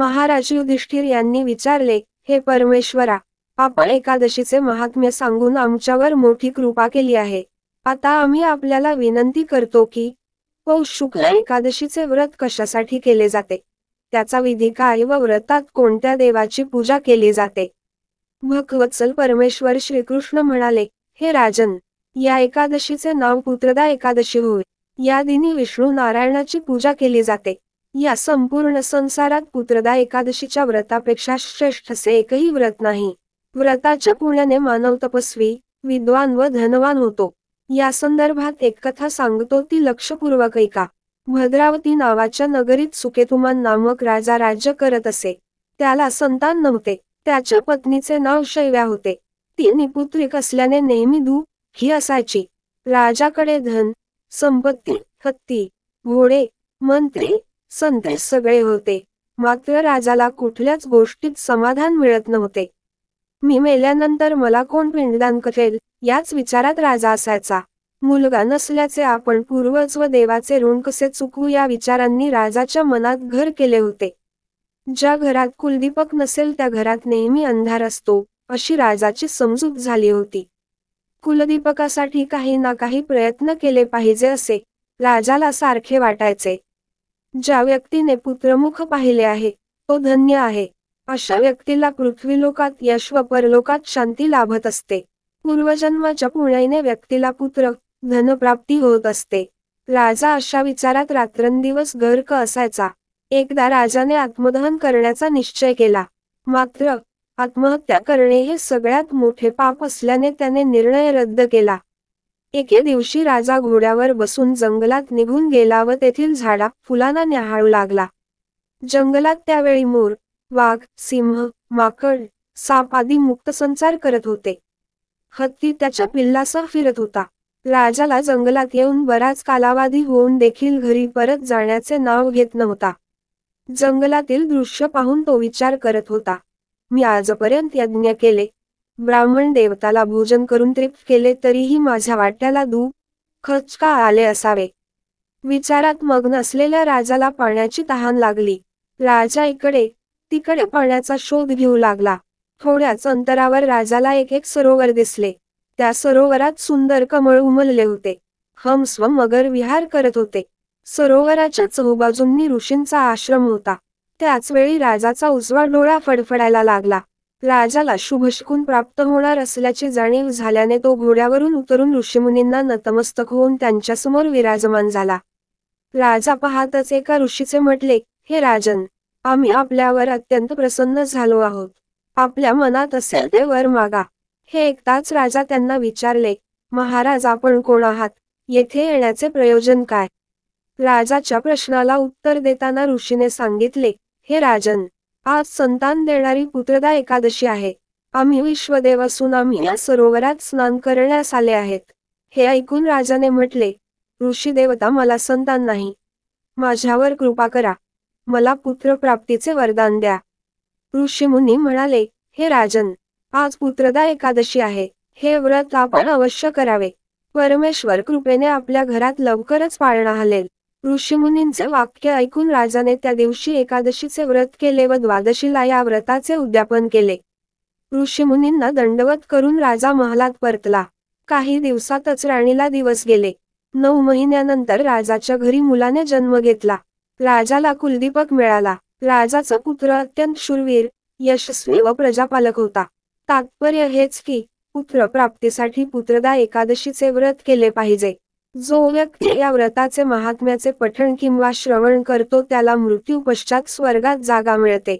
महाराज युधिष्ठिर यांनी विचारले हे परमेश्वरा आपण एकादशीचे महात्म्य सांगून आमच्यावर मोठी कृपा केली आहे आता आम्ही आपल्याला विनंती करतो की शुक्ल एकादशीचे व्रत कशासाठी केले जाते त्याचा विधी काय व व्रतात कोणत्या देवाची पूजा केली जाते भगवत्सल परमेश्वर श्रीकृष्ण म्हणाले हे राजन या एकादशीचे नाव पुत्रदा एकादशी होय या दिनी विष्णू नारायणाची पूजा केली जाते या संपूर्ण संसारात पुत्रदा एकादशीच्या व्रतापेक्षा श्रेष्ठ असे एकही व्रत नाही व्रताच्या पुण्याने मानव तपस्वी विद्वान व धनवान होतो या संदर्भात एक कथा सांगतो ती लक्षपूर्वक ऐका भद्रावती नावाच्या नगरीत सुकेतुमान नामक राजा राज्य करत असे त्याला संतान नव्हते त्याच्या पत्नीचे नाव शैव्या होते ती निपुत्रिक असल्याने नेहमी दू ही असायची राजाकडे धन संपत्ती हत्ती घोडे मंत्री संतोष सगळे होते मात्र राजाला कुठल्याच गोष्टीत समाधान मिळत नव्हते मी मेल्यानंतर मला कोण पिंडदान करेल याच विचारात राजा असायचा मुलगा नसल्याचे आपण पूर्वज व देवाचे ऋण कसे चुकवू या विचारांनी राजाच्या मनात घर केले होते ज्या घरात कुलदीपक नसेल त्या घरात नेहमी अंधार असतो अशी राजाची समजूत झाली होती कुलदीपकासाठी काही ना काही प्रयत्न केले पाहिजे असे राजाला सारखे वाटायचे ज्या व्यक्तीने पुत्रमुख पाहिले आहे तो धन्य आहे अशा व्यक्तीला पृथ्वीलोकात यश व परलोकात शांती लाभत असते पूर्वजन्माच्या पुण्याने व्यक्तीला पुत्र धनप्राप्ती होत असते राजा अशा विचारात रात्रंदिवस गर्क असायचा एकदा राजाने आत्मदहन करण्याचा निश्चय केला मात्र आत्महत्या करणे हे सगळ्यात मोठे पाप असल्याने त्याने निर्णय रद्द केला एके दिवशी राजा घोड्यावर बसून जंगलात निघून गेला व तेथील झाडा फुलांना न्याहाळू लागला जंगलात त्यावेळी मोर वाघ सिंह माकड साप आदी मुक्त संचार करत होते हत्ती त्याच्या पिल्लासह फिरत होता राजाला जंगलात येऊन बराच कालावधी होऊन देखील घरी परत जाण्याचे नाव घेत नव्हता जंगलातील दृश्य पाहून तो विचार करत होता मी आजपर्यंत यज्ञ केले ब्राह्मण देवताला भोजन करून तृप्त केले तरीही माझ्या वाट्याला दूध खचका का आले असावे विचारात मग्न असलेल्या राजाला पाण्याची तहान लागली राजा इकडे तिकडे पाण्याचा शोध घेऊ लागला थोड्याच अंतरावर राजाला एक एक सरोवर दिसले त्या सरोवरात सुंदर कमळ उमलले होते हम स्व मगर विहार करत होते सरोवराच्या चहूबाजूंनी ऋषींचा आश्रम होता त्याच वेळी राजाचा उजवा डोळा फडफडायला लागला राजाला शुभशकून प्राप्त होणार असल्याचे जाणीव झाल्याने तो घोड्यावरून उतरून ऋषीमुनींना नतमस्तक होऊन त्यांच्यासमोर विराजमान झाला राजा पाहतच एका ऋषीचे म्हटले हे राजन आम्ही आपल्यावर अत्यंत प्रसन्न झालो आहोत आपल्या मनात असेल ते वर मागा हे एकदाच राजा त्यांना विचारले महाराज आपण कोण आहात येथे येण्याचे प्रयोजन काय राजाच्या प्रश्नाला उत्तर देताना ऋषीने सांगितले हे राजन आज संतान देणारी पुत्रदा एकादशी आहे आम्ही विश्वदेव असून आम्ही या सरोवरात स्नान करण्यास आले आहेत हे ऐकून राजाने म्हटले ऋषी देवता मला संतान नाही माझ्यावर कृपा करा मला पुत्र प्राप्तीचे वरदान द्या ऋषी मुनी म्हणाले हे राजन आज पुत्रदा एकादशी आहे हे व्रत आपण अवश्य करावे परमेश्वर कृपेने आपल्या घरात लवकरच पाळणा हलेल ऋषीमुनींचे वाक्य ऐकून राजाने त्या दिवशी एकादशीचे व्रत केले व द्वादशीला या व्रताचे उद्यापन केले ऋषीमुनींना दंडवत करून राजा महालात परतला काही दिवसातच राणीला दिवस गेले नऊ महिन्यानंतर राजाच्या घरी मुलाने जन्म घेतला राजाला कुलदीपक मिळाला राजाचा पुत्र अत्यंत शूरवीर यशस्वी व प्रजापालक होता तात्पर्य हेच की पुत्र प्राप्तीसाठी पुत्रदा एकादशीचे व्रत केले पाहिजे जो व्यक्ती या व्रताचे महात्म्याचे पठण किंवा श्रवण करतो त्याला मृत्यू पश्चात स्वर्गात जागा मिळते